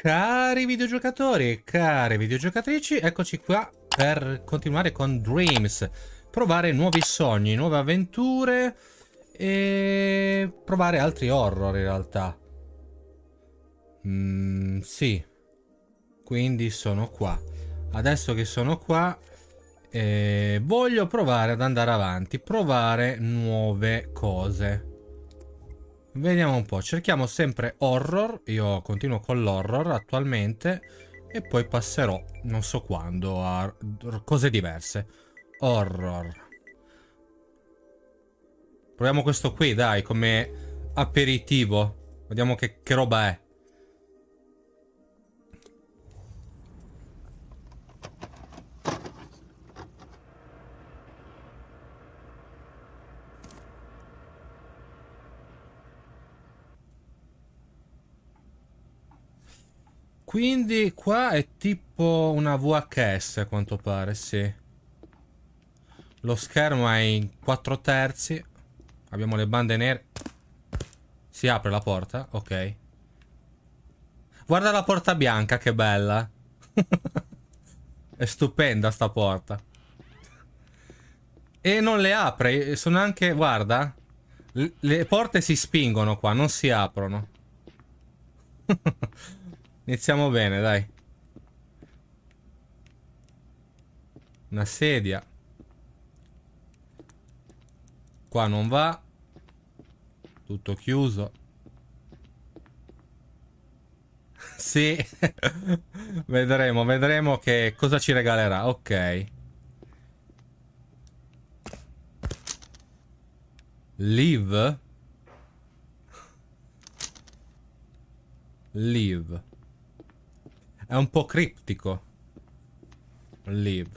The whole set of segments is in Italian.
Cari videogiocatori e care videogiocatrici, eccoci qua per continuare con Dreams, provare nuovi sogni, nuove avventure e provare altri horror in realtà. Mm, sì, quindi sono qua. Adesso che sono qua eh, voglio provare ad andare avanti, provare nuove cose. Vediamo un po', cerchiamo sempre horror, io continuo con l'horror attualmente e poi passerò, non so quando, a cose diverse. Horror. Proviamo questo qui, dai, come aperitivo. Vediamo che, che roba è. Quindi qua è tipo una VHS a quanto pare, sì. Lo schermo è in 4 terzi. Abbiamo le bande nere. Si apre la porta, ok. Guarda la porta bianca, che bella. è stupenda sta porta. E non le apre, sono anche... guarda. Le porte si spingono qua, non si aprono. Iniziamo bene, dai. Una sedia. Qua non va. Tutto chiuso. sì. vedremo, vedremo che cosa ci regalerà. Ok. Live. Live. È un po' criptico. Live.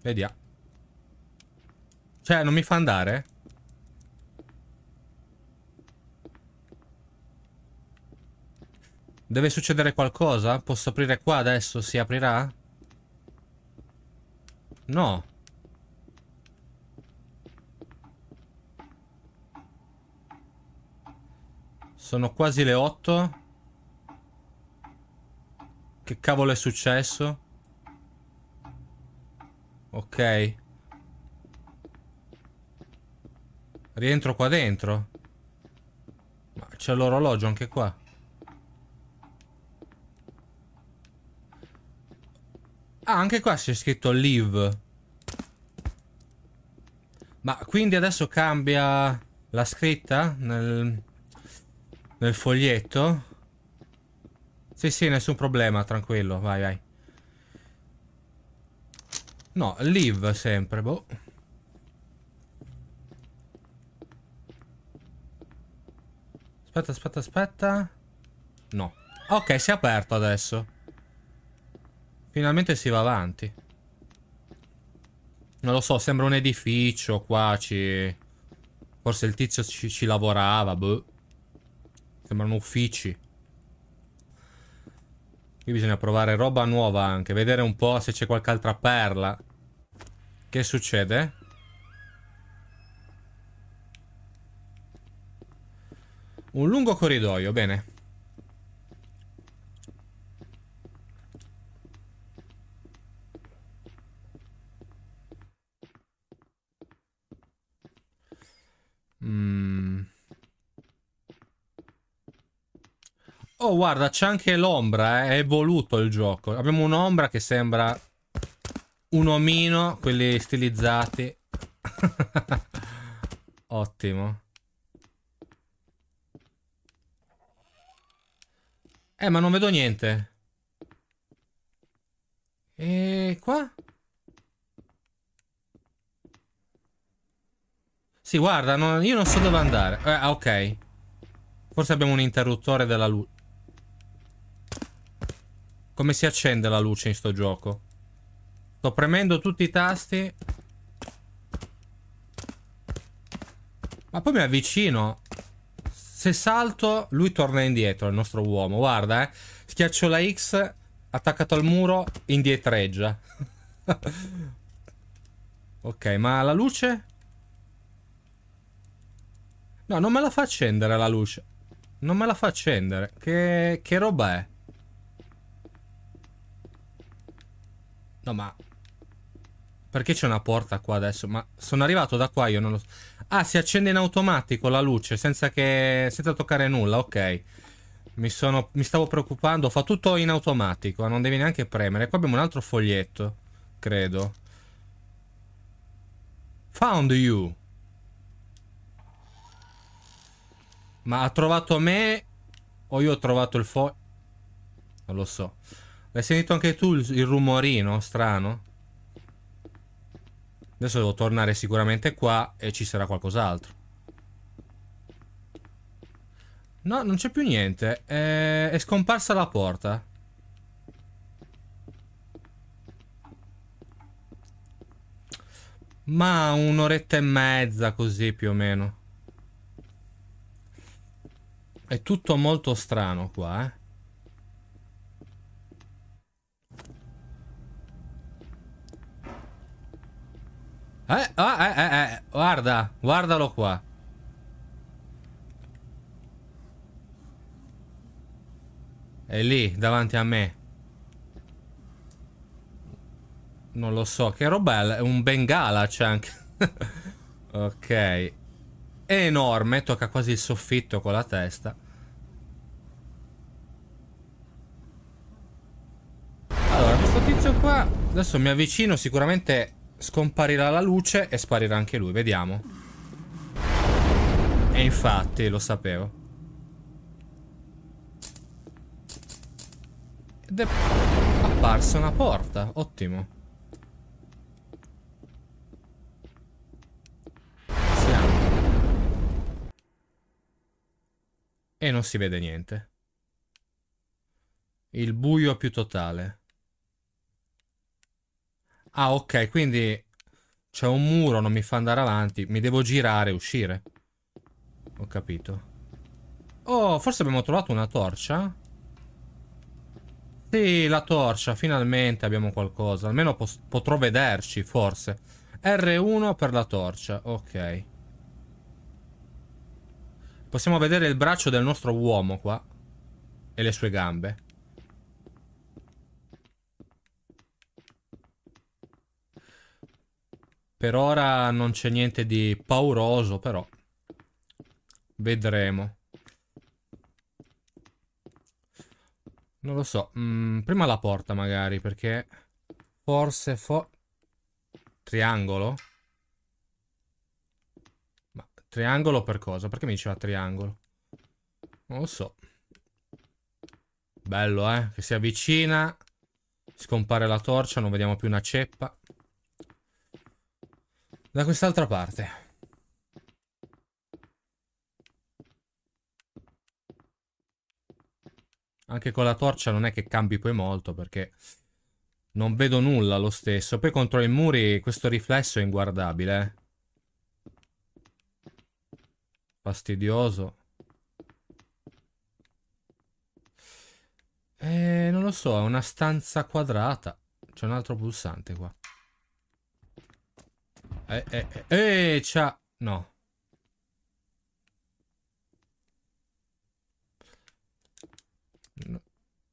Vediamo. Ah. Cioè, non mi fa andare? Deve succedere qualcosa? Posso aprire qua adesso? Si aprirà? No. Sono quasi le 8. Che cavolo è successo? Ok. Rientro qua dentro. Ma c'è l'orologio anche qua. Ah, anche qua c'è scritto live. Ma quindi adesso cambia la scritta nel... Nel foglietto? Sì, sì, nessun problema, tranquillo, vai, vai. No, live sempre, boh. Aspetta, aspetta, aspetta. No. Ok, si è aperto adesso. Finalmente si va avanti. Non lo so, sembra un edificio qua, ci... Forse il tizio ci, ci lavorava, boh. Sembrano uffici. Qui bisogna provare roba nuova anche, vedere un po' se c'è qualche altra perla. Che succede? Un lungo corridoio, bene. guarda, c'è anche l'ombra, eh. è evoluto il gioco. Abbiamo un'ombra che sembra un omino, quelli stilizzati. Ottimo. Eh, ma non vedo niente. E qua? Sì, guarda, non, io non so dove andare. Eh, ah, ok. Forse abbiamo un interruttore della luce. Come si accende la luce in sto gioco? Sto premendo tutti i tasti. Ma poi mi avvicino. Se salto, lui torna indietro, il nostro uomo. Guarda, eh. Schiaccio la X, attaccato al muro, indietreggia. ok, ma la luce? No, non me la fa accendere la luce. Non me la fa accendere. Che, che roba è? No, ma... Perché c'è una porta qua adesso? Ma sono arrivato da qua, io non lo so. Ah, si accende in automatico la luce, senza che... senza toccare nulla, ok. Mi sono... mi stavo preoccupando. Fa tutto in automatico, non devi neanche premere. Qua abbiamo un altro foglietto, credo. Found you. Ma ha trovato me o io ho trovato il foglio? Non lo so. L'hai sentito anche tu il, il rumorino strano? Adesso devo tornare sicuramente qua e ci sarà qualcos'altro. No, non c'è più niente. È... è scomparsa la porta. Ma un'oretta e mezza così più o meno. È tutto molto strano qua, eh. Eh, ah, eh, eh, eh, guarda, guardalo qua. È lì, davanti a me. Non lo so, che roba è? Un bengala c'è anche. ok. È enorme, tocca quasi il soffitto con la testa. Allora, questo tizio qua... Adesso mi avvicino, sicuramente Scomparirà la luce e sparirà anche lui, vediamo. E infatti, lo sapevo. Ed è apparsa una porta, ottimo. Siamo. E non si vede niente. Il buio più totale. Ah, ok, quindi c'è un muro, non mi fa andare avanti. Mi devo girare e uscire. Ho capito. Oh, forse abbiamo trovato una torcia? Sì, la torcia, finalmente abbiamo qualcosa. Almeno potrò vederci, forse. R1 per la torcia, ok. Possiamo vedere il braccio del nostro uomo qua. E le sue gambe. Per ora non c'è niente di pauroso, però vedremo. Non lo so. Mm, prima la porta, magari, perché forse fo... Triangolo? Ma triangolo per cosa? Perché mi diceva triangolo? Non lo so. Bello, eh? Che si avvicina. Scompare la torcia, non vediamo più una ceppa da quest'altra parte. Anche con la torcia non è che cambi poi molto perché non vedo nulla lo stesso. Poi contro i muri questo riflesso è inguardabile. Eh. Fastidioso. Eh, non lo so, è una stanza quadrata. C'è un altro pulsante qua. Eh, eh, eh, eh c'ha... No.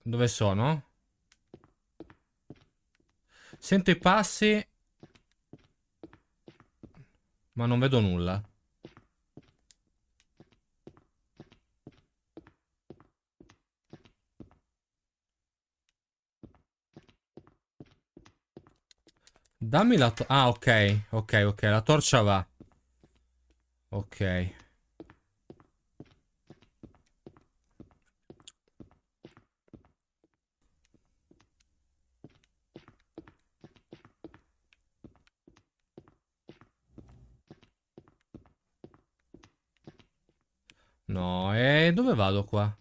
Dove sono? Sento i passi. Ma non vedo nulla. Dammi la torcia. Ah, ok. Ok, ok. La torcia va. Ok. No, e eh, dove vado qua?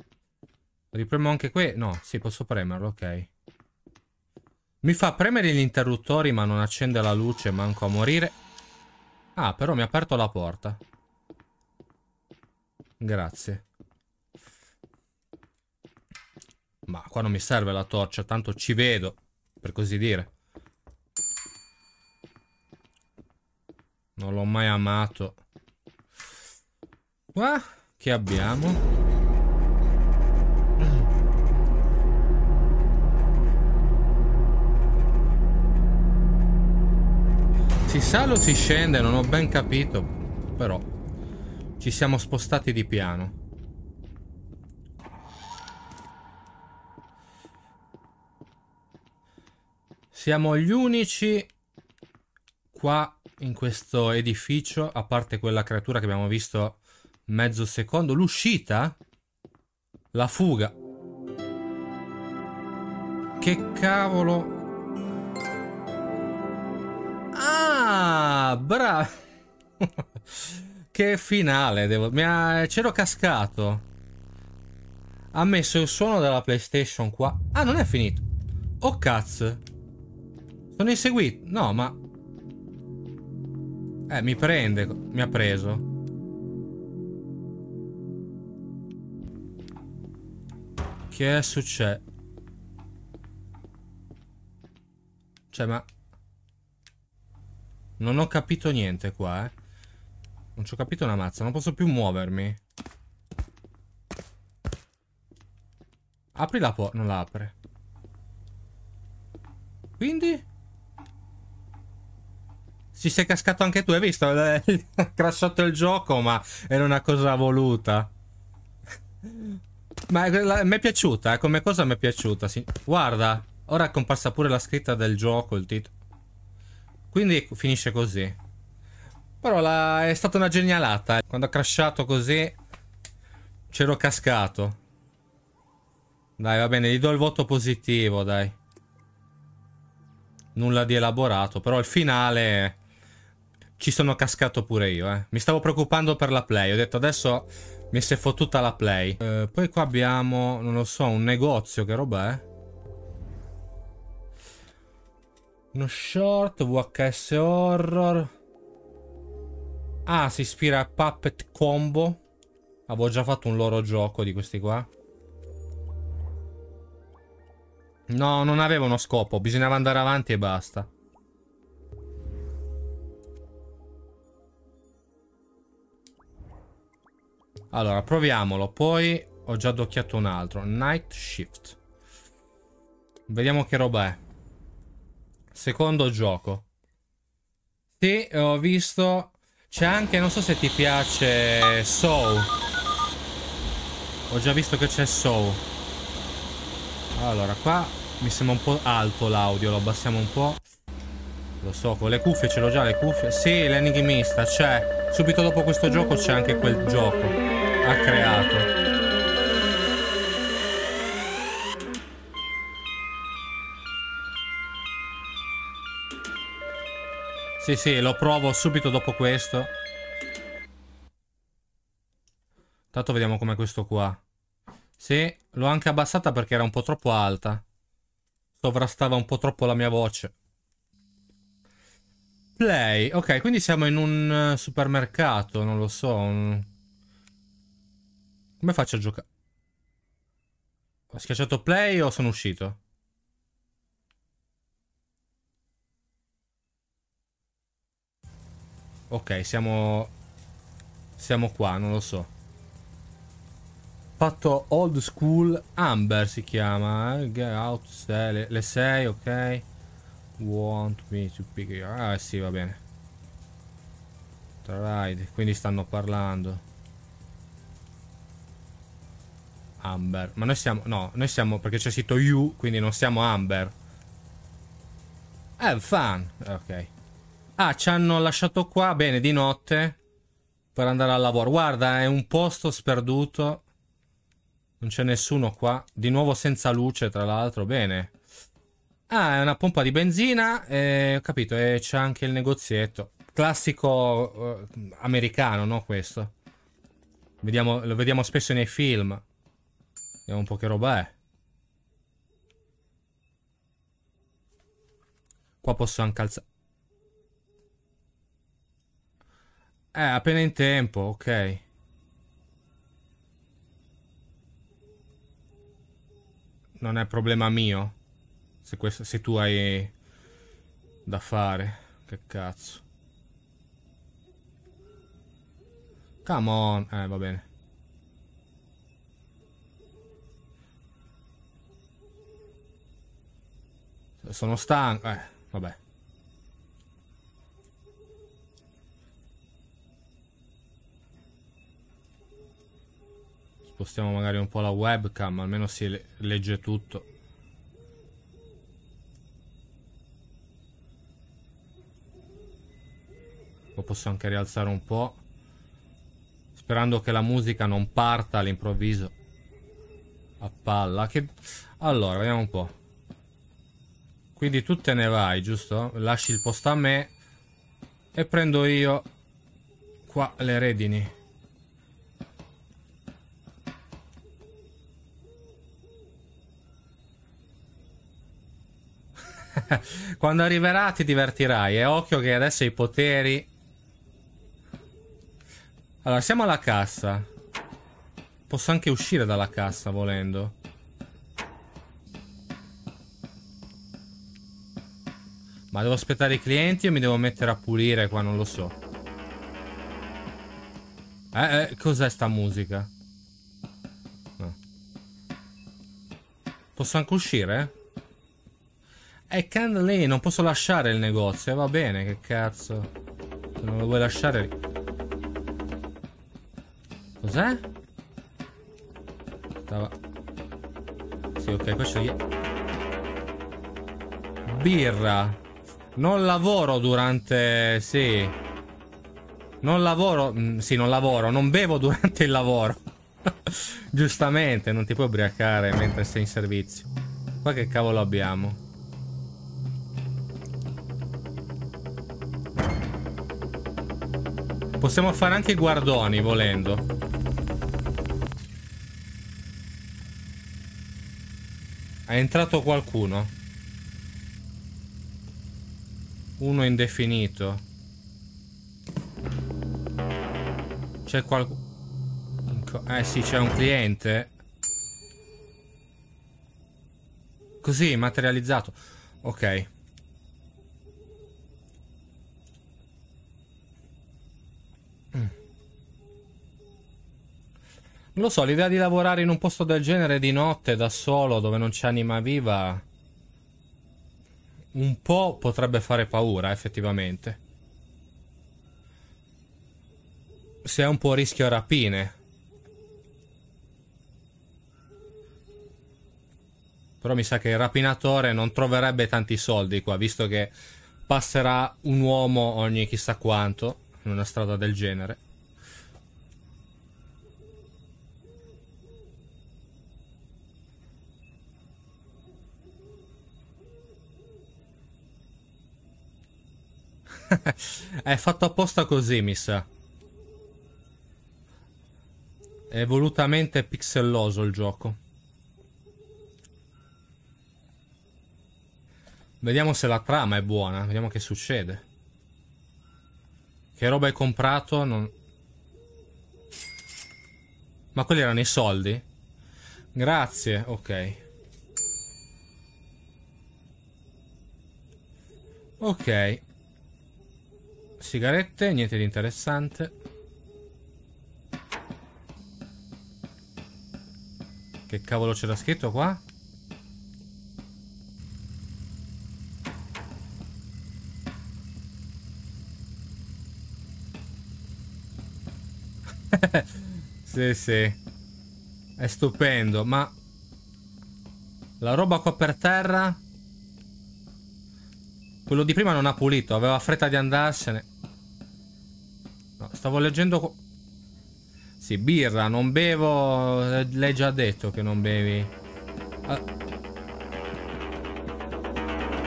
Ripremo anche qui? No, sì, posso premerlo, ok. Mi fa premere gli interruttori ma non accende la luce, manco a morire. Ah, però mi ha aperto la porta. Grazie. Ma qua non mi serve la torcia, tanto ci vedo, per così dire. Non l'ho mai amato. Qua che abbiamo? si sale o si scende? Non ho ben capito. Però ci siamo spostati di piano. Siamo gli unici qua in questo edificio, a parte quella creatura che abbiamo visto mezzo secondo. L'uscita? La fuga. Che cavolo Ah, bravo. che finale, devo... Ha... C'ero cascato. Ha messo il suono della PlayStation qua. Ah, non è finito. Oh, cazzo. Sono inseguito. No, ma... Eh, mi prende. Mi ha preso. Che è successo? Cioè, ma... Non ho capito niente qua, eh. Non ci ho capito una mazza, non posso più muovermi. Apri la porta, non la apre. Quindi? Ci sei cascato anche tu, hai visto? Ha crashato il gioco, ma era una cosa voluta. ma mi è piaciuta, eh? come cosa mi è piaciuta. Guarda, ora è comparsa pure la scritta del gioco, il titolo. Quindi finisce così. Però la... è stata una genialata. Quando ha crashato così c'ero cascato. Dai, va bene, gli do il voto positivo, dai. Nulla di elaborato, però il finale ci sono cascato pure io, eh. Mi stavo preoccupando per la play, ho detto adesso mi si è fottuta la play. Eh, poi qua abbiamo, non lo so, un negozio, che roba è? Uno short, VHS horror. Ah, si ispira a Puppet Combo. Avevo già fatto un loro gioco di questi qua. No, non aveva uno scopo. Bisognava andare avanti e basta. Allora, proviamolo. Poi ho già addocchiato un altro. Night Shift. Vediamo che roba è. Secondo gioco. Sì, ho visto... C'è anche, non so se ti piace, Soul. Ho già visto che c'è Soul. Allora, qua mi sembra un po' alto l'audio, lo abbassiamo un po'. Lo so, con le cuffie ce l'ho già, le cuffie. Sì, l'enigmista c'è. Subito dopo questo gioco c'è anche quel gioco. Ha creato. Sì, sì, lo provo subito dopo questo. Tanto vediamo com'è questo qua. Sì, l'ho anche abbassata perché era un po' troppo alta. Sovrastava un po' troppo la mia voce. Play. Ok, quindi siamo in un eh, supermercato, non lo so. Un... Come faccio a giocare? Ho schiacciato play o sono uscito? Ok, siamo... Siamo qua, non lo so. Fatto old school Amber si chiama. Eh? Get out, le, le 6, ok. Want me to pick you. Ah sì, va bene. Tried, quindi stanno parlando. Amber. Ma noi siamo... No, noi siamo... Perché c'è sito you, quindi non siamo Amber. Have eh, fun. Ok. Ah, ci hanno lasciato qua, bene, di notte, per andare al lavoro. Guarda, è un posto sperduto. Non c'è nessuno qua. Di nuovo senza luce, tra l'altro, bene. Ah, è una pompa di benzina, eh, ho capito, e c'è anche il negozietto. Classico eh, americano, no, questo? Vediamo, lo vediamo spesso nei film. Vediamo un po' che roba è. Qua posso anche alzare... Eh, appena in tempo, ok. Non è problema mio. Se, questo, se tu hai da fare. Che cazzo. Come on. Eh, va bene. Sono stanco. Eh, vabbè. spostiamo magari un po' la webcam, almeno si legge tutto. Lo posso anche rialzare un po', sperando che la musica non parta all'improvviso a palla. Che... Allora, vediamo un po'. Quindi tu te ne vai, giusto? Lasci il posto a me e prendo io qua le redini. Quando arriverà ti divertirai. E occhio che adesso i poteri... Allora, siamo alla cassa. Posso anche uscire dalla cassa, volendo. Ma devo aspettare i clienti o mi devo mettere a pulire qua? Non lo so. Eh, eh cos'è sta musica? No. Posso anche uscire? È Candle non posso lasciare il negozio. E eh, va bene, che cazzo. Se non lo vuoi lasciare... Cos'è? Stava... Sì, ok, questo gli... Birra. Non lavoro durante... Sì. Non lavoro, mm, sì, non lavoro, non bevo durante il lavoro. Giustamente, non ti puoi ubriacare mentre sei in servizio. Qua che cavolo abbiamo? Possiamo fare anche guardoni volendo. È entrato qualcuno. Uno indefinito. C'è qualcuno... Eh sì, c'è un cliente. Così, materializzato. Ok. Non lo so, l'idea di lavorare in un posto del genere di notte da solo dove non c'è anima viva un po' potrebbe fare paura effettivamente. Se è un po' rischio rapine. Però mi sa che il rapinatore non troverebbe tanti soldi qua, visto che passerà un uomo ogni chissà quanto in una strada del genere. È fatto apposta così, mi sa. È volutamente pixelloso il gioco. Vediamo se la trama è buona, vediamo che succede. Che roba hai comprato? Non... Ma quelli erano i soldi? Grazie, ok. Ok. Sigarette, niente di interessante. Che cavolo c'era scritto qua? sì, sì. È stupendo, ma... La roba qua per terra... Quello di prima non ha pulito, aveva fretta di andarsene. Stavo leggendo... Sì, birra, non bevo... L'hai già detto che non bevi. Ah.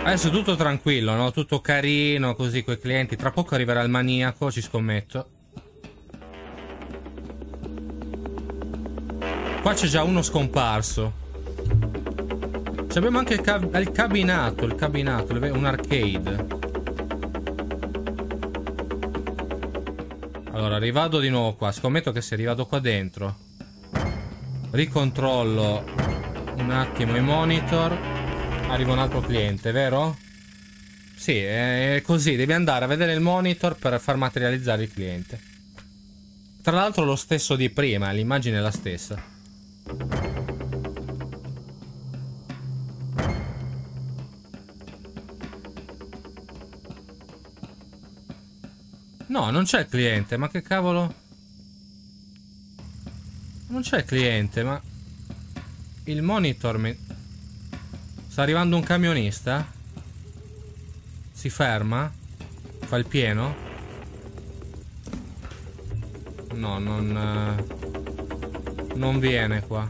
Adesso tutto tranquillo, no? Tutto carino, così, coi clienti. Tra poco arriverà il maniaco, ci scommetto. Qua c'è già uno scomparso. Abbiamo anche il, cab il cabinato, il cabinato, un arcade. Allora, rivado di nuovo qua. Scommetto che se rivado qua dentro. Ricontrollo un attimo i monitor. Arriva un altro cliente, vero? Sì, è così. Devi andare a vedere il monitor per far materializzare il cliente. Tra l'altro lo stesso di prima, l'immagine è la stessa. No, non c'è il cliente, ma che cavolo? Non c'è il cliente, ma... Il monitor mi... Sta arrivando un camionista? Si ferma? Fa il pieno? No, non... Eh, non viene qua.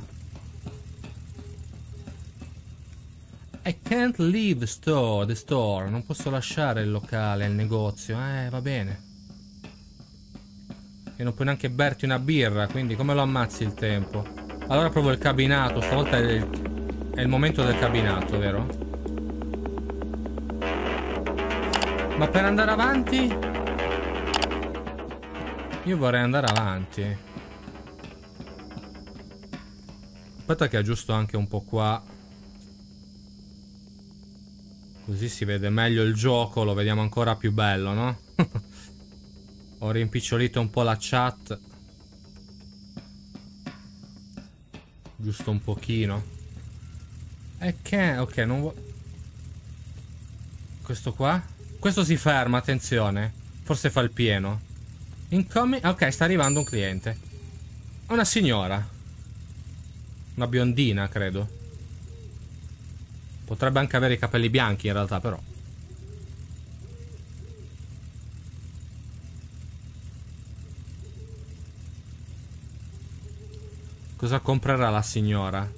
I can't leave the store, the store. Non posso lasciare il locale, il negozio. Eh, va bene. E non puoi neanche berti una birra, quindi come lo ammazzi il tempo? Allora provo il cabinato, stavolta è il, è il momento del cabinato, vero? Ma per andare avanti... Io vorrei andare avanti. Aspetta che aggiusto anche un po' qua Così si vede meglio il gioco Lo vediamo ancora più bello, no? Ho rimpicciolito un po' la chat. Giusto un pochino. E che... Ok, non vuoi... Questo qua? Questo si ferma, attenzione. Forse fa il pieno. Incoming... Ok, sta arrivando un cliente. Una signora. Una biondina, credo. Potrebbe anche avere i capelli bianchi in realtà, però. Cosa comprerà la signora?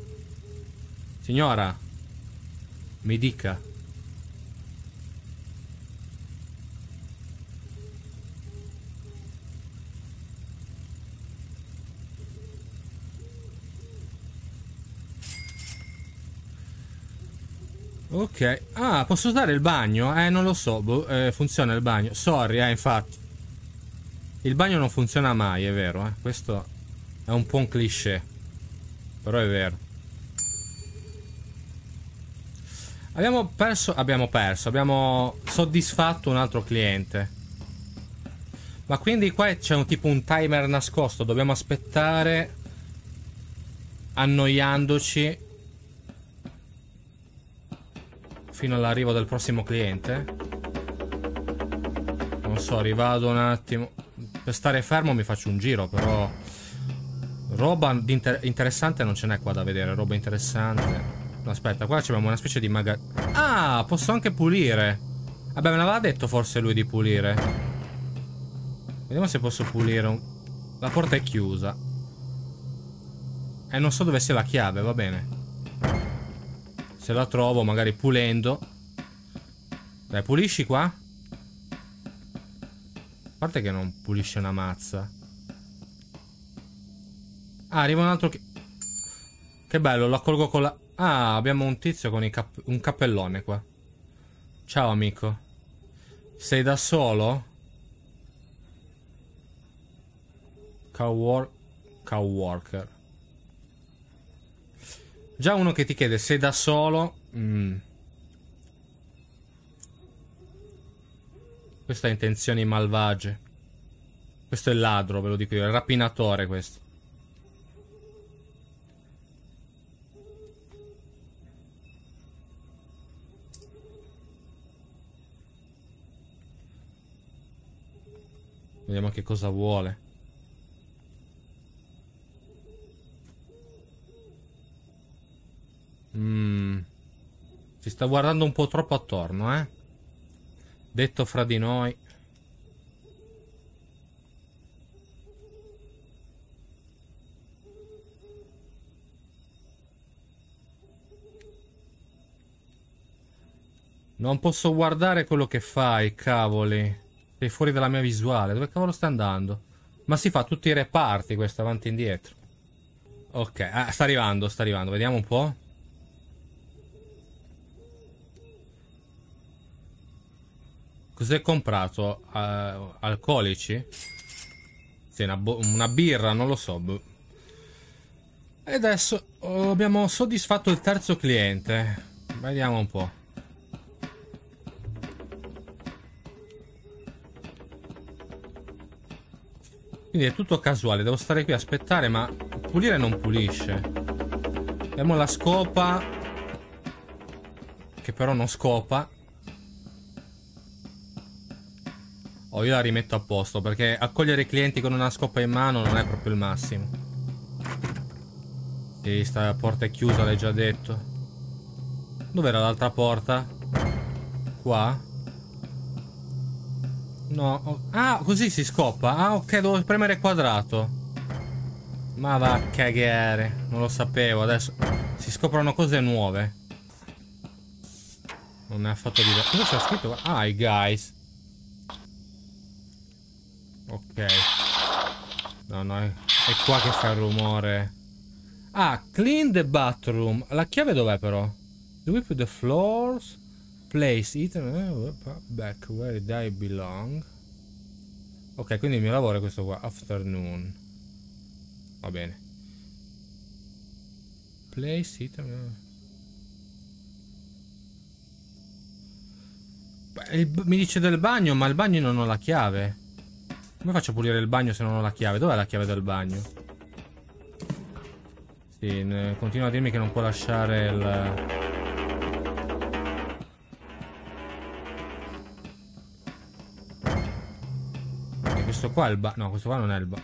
Signora, mi dica. Ok, ah, posso usare il bagno? Eh, non lo so, boh, eh, funziona il bagno. Sorry, eh, infatti. Il bagno non funziona mai, è vero, eh. Questo è un po' un cliché però è vero. Abbiamo perso, abbiamo perso, abbiamo soddisfatto un altro cliente. Ma quindi qua c'è un tipo un timer nascosto, dobbiamo aspettare annoiandoci fino all'arrivo del prossimo cliente. Non so, rivado un attimo. Per stare fermo mi faccio un giro, però... Roba inter interessante non ce n'è qua da vedere, roba interessante. aspetta, qua abbiamo una specie di maga... Ah, posso anche pulire. Vabbè, me l'aveva detto forse lui di pulire. Vediamo se posso pulire un... La porta è chiusa. E eh, non so dove sia la chiave, va bene. Se la trovo, magari pulendo. Dai, pulisci qua. A parte che non pulisce una mazza. Ah, arriva un altro che... Che bello, lo accolgo con la... Ah, abbiamo un tizio con cap... un cappellone qua. Ciao, amico. Sei da solo? Cowwor... Cowworker. Già uno che ti chiede sei da solo... Mm. Questo ha intenzioni malvagie. Questo è il ladro, ve lo dico io. È il rapinatore questo. Vediamo che cosa vuole. Mm. Si sta guardando un po' troppo attorno, eh? Detto fra di noi. Non posso guardare quello che fai, cavoli. Sei fuori dalla mia visuale. Dove cavolo sta andando? Ma si fa tutti i reparti questo avanti e indietro. Ok, ah, sta arrivando, sta arrivando. Vediamo un po'. Cos'è comprato? Uh, alcolici? Sì, una, una, birra, non lo so. Boh. E adesso oh, abbiamo soddisfatto il terzo cliente. Vediamo un po'. Quindi è tutto casuale, devo stare qui a aspettare, ma pulire non pulisce. Abbiamo la scopa, che però non scopa. Oh, io la rimetto a posto, perché accogliere i clienti con una scopa in mano non è proprio il massimo. Sì, sta la porta è chiusa, l'hai già detto. Dov'era l'altra porta? Qua? No, ah, così si scoppa. Ah, ok, devo premere quadrato. Ma va a cagare, non lo sapevo. Adesso si scoprono cose nuove. Non ne ha fatto dire. Cosa c'è scritto? Ah, guys. Ok. No, no, è, è qua che fa il rumore. Ah, clean the bathroom. La chiave dov'è però? Do we put the floors? Place it eh, back where they belong. Ok, quindi il mio lavoro è questo qua, afternoon. Va bene. Place it... Eh. mi dice del bagno, ma il bagno non ho la chiave. Come faccio a pulire il bagno se non ho la chiave? Dov'è la chiave del bagno? continua a dirmi che non può lasciare il... questo qua è il bar. No, questo qua non è il bar.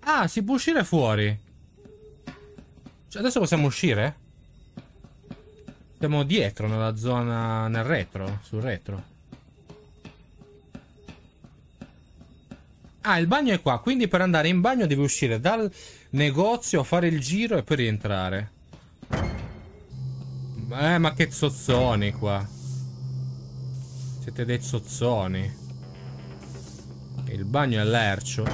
Ah, si può uscire fuori. Cioè, adesso possiamo uscire? Siamo dietro, nella zona... Nel retro, sul retro. Ah, il bagno è qua, quindi per andare in bagno devi uscire dal negozio, fare il giro e poi rientrare. Eh, ma che zozzoni qua. Siete dei zozzoni. Il bagno è all'ercio.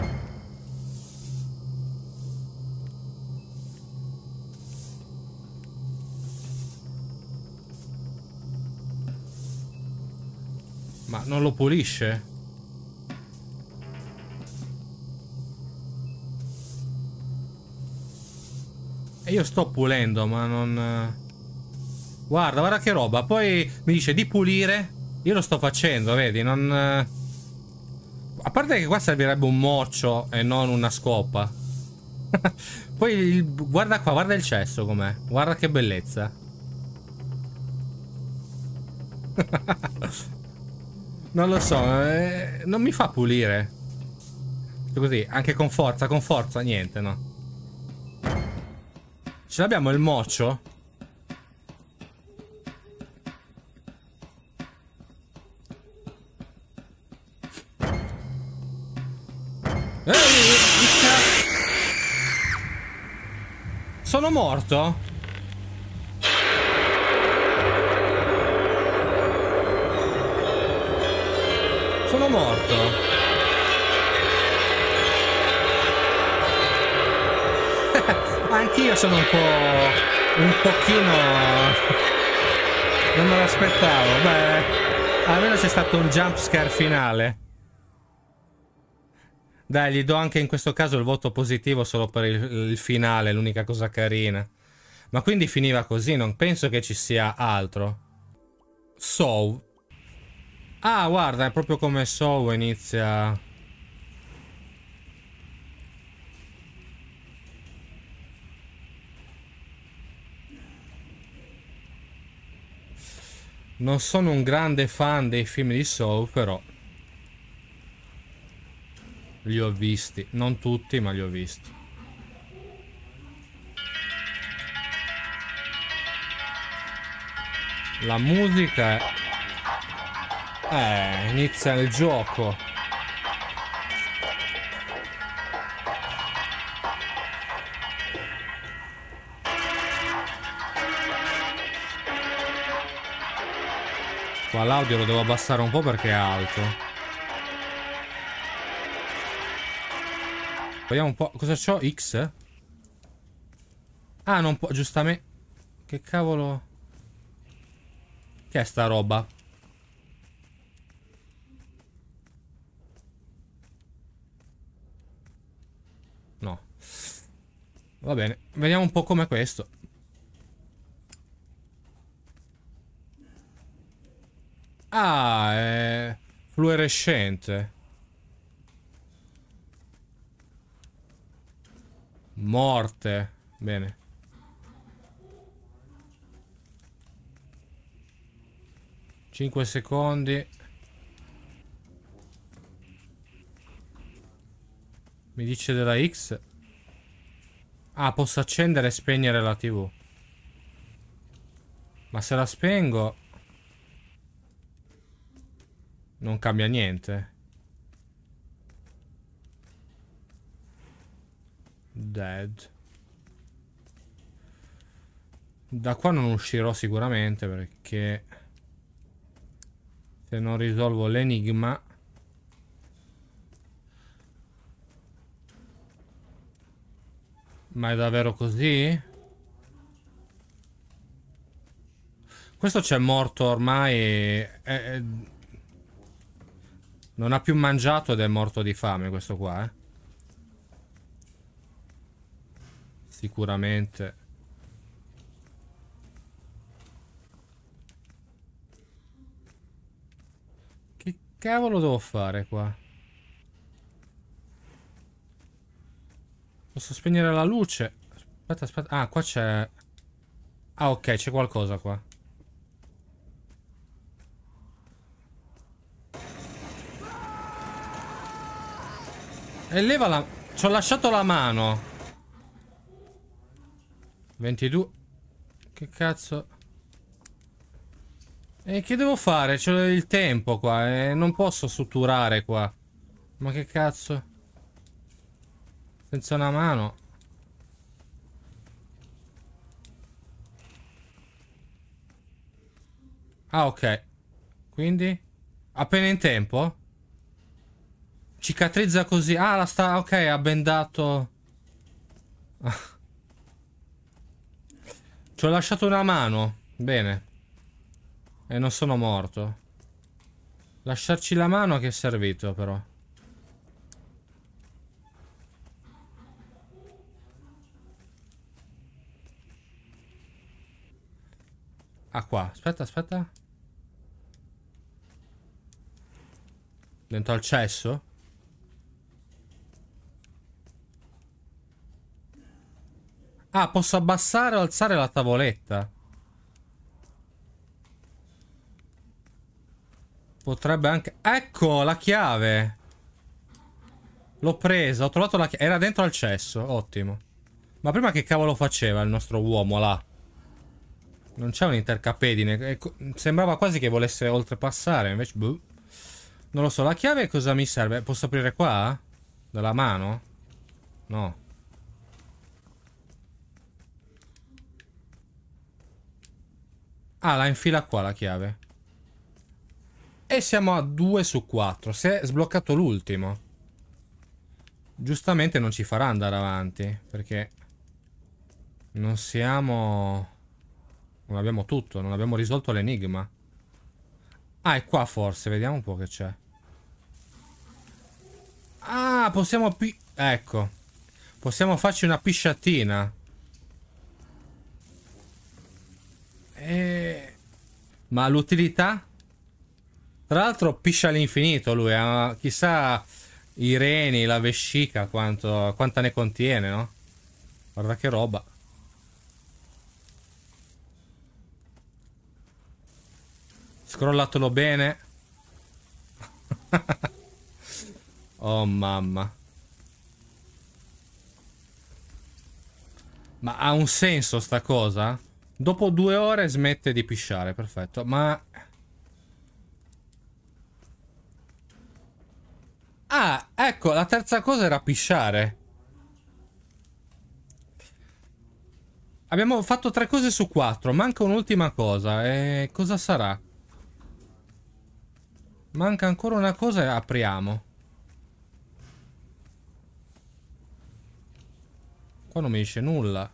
Ma non lo pulisce? E io sto pulendo, ma non... Guarda, guarda che roba. Poi mi dice di pulire. Io lo sto facendo, vedi, non... A parte che qua servirebbe un moccio e non una scopa. Poi il, guarda qua, guarda il cesso com'è. Guarda che bellezza. non lo so, eh, non mi fa pulire. Così, anche con forza, con forza, niente, no. Ce l'abbiamo il moccio? sono morto? Sono morto. Anch'io sono un po'... un pochino... non me l'aspettavo. Beh, almeno c'è stato un jump scare finale. Dai, gli do anche in questo caso il voto positivo solo per il, il finale, l'unica cosa carina. Ma quindi finiva così, non penso che ci sia altro. Sow. Ah, guarda, è proprio come Sow inizia... Non sono un grande fan dei film di Soul, però li ho visti, non tutti ma li ho visti. La musica è... Eh, inizia il gioco. Qua l'audio lo devo abbassare un po' perché è alto. Vediamo un po'. Cosa c'ho? X? Ah, non può. Giustamente. Che cavolo. Che è sta roba? No. Va bene. Vediamo un po' com'è questo. Ah, è fluorescente. Morte. Bene. Cinque secondi. Mi dice della X. Ah, posso accendere e spegnere la TV. Ma se la spengo... Non cambia niente. Dead. Da qua non uscirò sicuramente perché se non risolvo l'enigma Ma è davvero così? Questo c'è morto ormai e... È... Non ha più mangiato ed è morto di fame questo qua, eh sicuramente. Che cavolo devo fare qua? Posso spegnere la luce? Aspetta, aspetta. Ah, qua c'è... Ah, ok, c'è qualcosa qua. E leva la... Ci ho lasciato la mano. 22. Che cazzo? E che devo fare? C'è il tempo qua. Eh? Non posso suturare qua. Ma che cazzo? Senza una mano. Ah, ok. Quindi? Appena in tempo? Cicatrizza così. Ah, la sta... Ok, ha bendato... Ah ci ho lasciato una mano. Bene. E non sono morto. Lasciarci la mano che è servito però. Ah qua, aspetta, aspetta. Dentro al cesso? Ah, posso abbassare o alzare la tavoletta? Potrebbe anche... Ecco, la chiave! L'ho presa, ho trovato la chiave. Era dentro al cesso, ottimo. Ma prima che cavolo faceva il nostro uomo là? Non c'è un intercapedine. Sembrava quasi che volesse oltrepassare, invece... Buh. Non lo so, la chiave cosa mi serve? Posso aprire qua? Dalla mano? No. Ah, la infila qua la chiave. E siamo a 2 su 4. Si è sbloccato l'ultimo. Giustamente non ci farà andare avanti. Perché non siamo... Non abbiamo tutto. Non abbiamo risolto l'enigma. Ah, è qua forse. Vediamo un po' che c'è. Ah, possiamo... Pi Ecco. Possiamo farci una pisciatina. E... Eh, ma l'utilità? Tra l'altro piscia all'infinito lui, ha ah, chissà i reni, la vescica, quanto, quanta ne contiene, no? Guarda che roba. Scrollatelo bene. oh mamma. Ma ha un senso sta cosa? Dopo due ore smette di pisciare, perfetto. Ma... Ah, ecco, la terza cosa era pisciare. Abbiamo fatto tre cose su quattro, manca un'ultima cosa. E cosa sarà? Manca ancora una cosa e apriamo. Qua non mi dice nulla.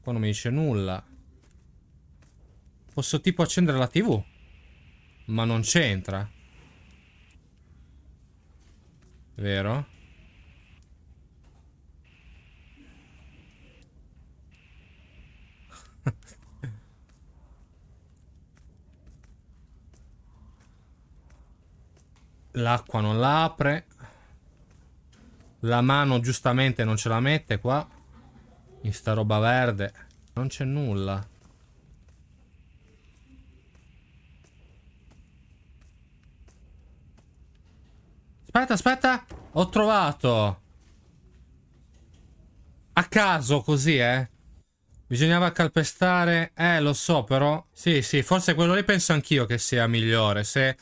Qua non mi dice nulla. Posso tipo accendere la tv? Ma non c'entra. Vero? L'acqua non la apre. La mano giustamente non ce la mette qua. In sta roba verde. Non c'è nulla. Aspetta, aspetta. Ho trovato. A caso, così, eh. Bisognava calpestare... Eh, lo so, però... Sì, sì, forse quello lì penso anch'io che sia migliore. Se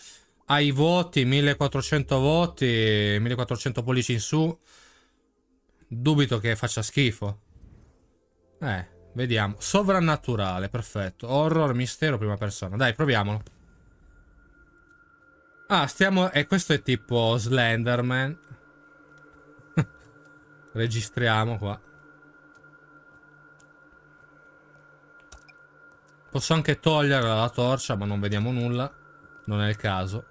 hai voti, 1400 voti, 1400 pollici in su... Dubito che faccia schifo. Eh, vediamo. Sovrannaturale, perfetto. Horror, mistero, prima persona. Dai, proviamolo. Ah, stiamo... E questo è tipo Slenderman. Registriamo qua. Posso anche togliere la torcia, ma non vediamo nulla. Non è il caso.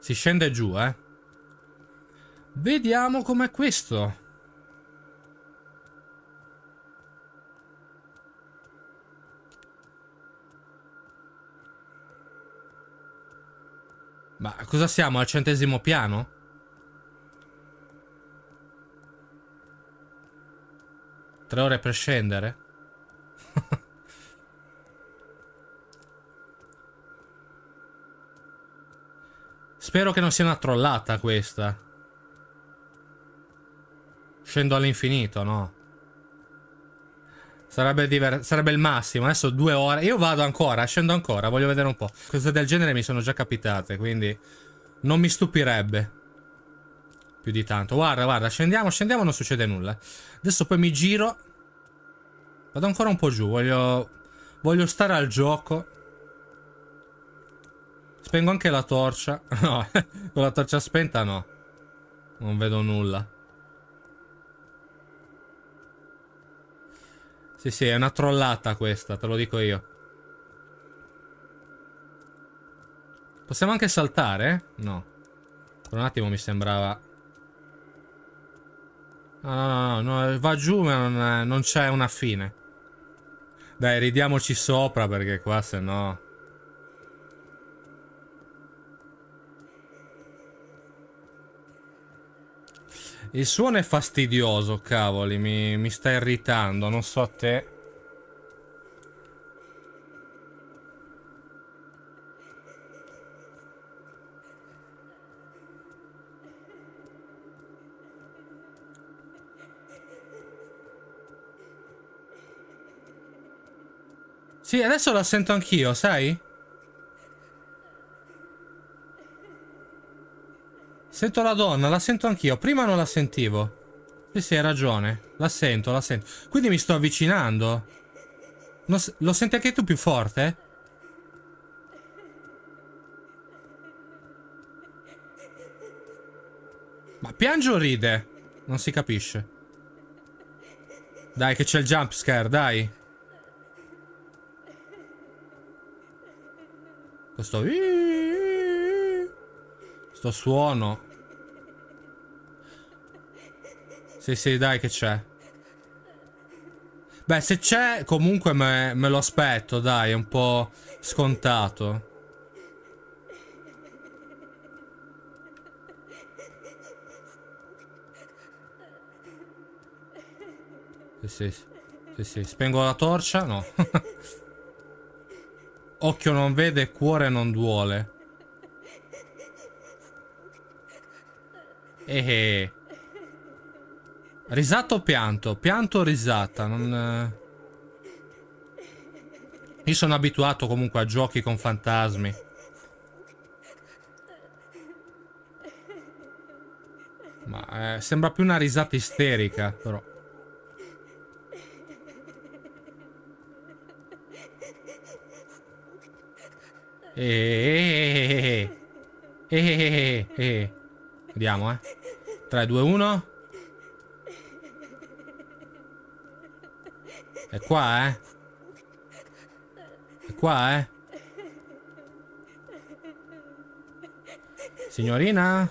Si scende giù, eh. Vediamo com'è questo. Ma cosa siamo, al centesimo piano? Tre ore per scendere? Spero che non sia una trollata questa. Scendo all'infinito, no? Sarebbe, diver- sarebbe, il massimo. Adesso due ore. Io vado ancora, scendo ancora, voglio vedere un po'. Cose del genere mi sono già capitate, quindi non mi stupirebbe più di tanto. Guarda, guarda, scendiamo, scendiamo, non succede nulla. Adesso poi mi giro. Vado ancora un po' giù, voglio, voglio stare al gioco. Spengo anche la torcia. No, con la torcia spenta no. Non vedo nulla. Sì, sì, è una trollata questa, te lo dico io. Possiamo anche saltare? No. Per un attimo mi sembrava... No, no, no, no va giù ma non, non c'è una fine. Dai, ridiamoci sopra perché qua se no... Il suono è fastidioso, cavoli, mi, mi sta irritando, non so a te. Sì, adesso la sento anch'io, sai? Sento la donna, la sento anch'io. Prima non la sentivo. Sì, sì, hai ragione. La sento, la sento. Quindi mi sto avvicinando. No, lo senti anche tu più forte? Ma piange o ride? Non si capisce. Dai, che c'è il jump scare, dai. Questo... Sto suono. Sì, sì, dai che c'è. Beh, se c'è, comunque me, me, lo aspetto, dai, è un po' scontato. Sì, sì, sì, sì. Spengo la torcia? No. Occhio non vede, cuore non duole. Eh, eh. Risata o pianto? Pianto o risata? Non... Eh. Io sono abituato comunque a giochi con fantasmi. Ma eh, sembra più una risata isterica, però. Eeeh. Eeeh. Eh, eh, Vediamo, eh. 3, 2, 1. È qua, eh? È qua, eh? Signorina?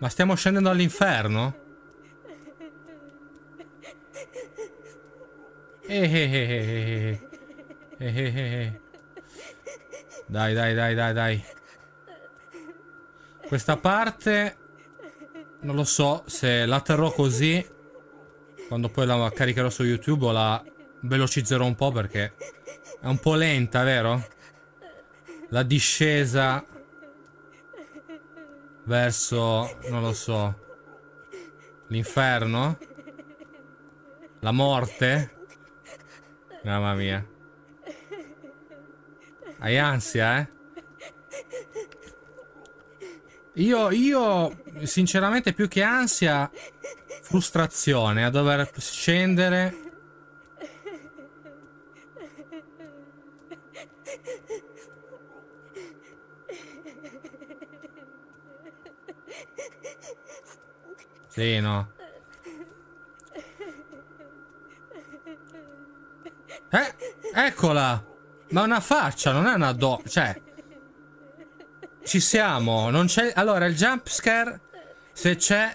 Ma stiamo scendendo all'inferno? Ehehehe. Ehehehe. Dai, dai, dai, dai, dai. Questa parte... Non lo so se la terrò così. Quando poi la caricherò su YouTube o la velocizzerò un po' perché... È un po' lenta, vero? La discesa... Verso... Non lo so. L'inferno? La morte? Mamma mia. Hai ansia, eh? Io, io, sinceramente, più che ansia, frustrazione a dover scendere. Sì, no. Eh, eccola! Ma è una faccia, non è una do... Cioè... Ci siamo. Non c'è... Allora, il jump scare, se c'è,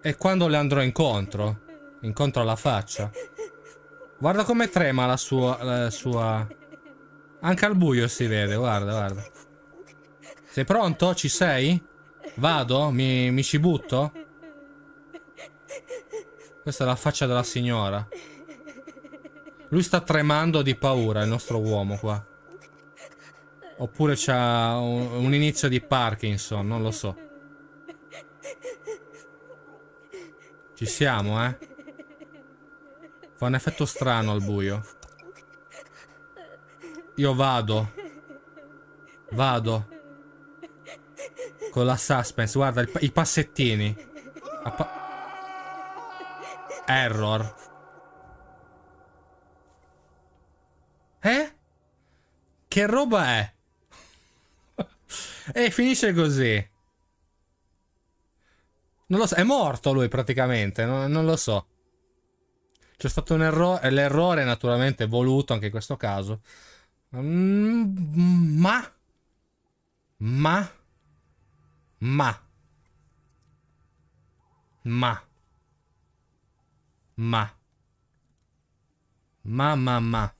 è quando le andrò incontro. Incontro alla faccia. Guarda come trema la sua... La sua... Anche al buio si vede, guarda, guarda. Sei pronto? Ci sei? Vado? Mi, mi ci butto? Questa è la faccia della signora. Lui sta tremando di paura, il nostro uomo qua. Oppure c'ha un, un inizio di Parkinson, non lo so. Ci siamo, eh? Fa un effetto strano al buio. Io vado. Vado. Con la suspense. Guarda, il, i passettini. Pa Error. Eh? Che roba è? E finisce così. Non lo so, è morto lui praticamente, non, non lo so. C'è stato un errore, l'errore naturalmente voluto anche in questo caso. Mm, ma... Ma... Ma... Ma... Ma... Ma, ma, ma.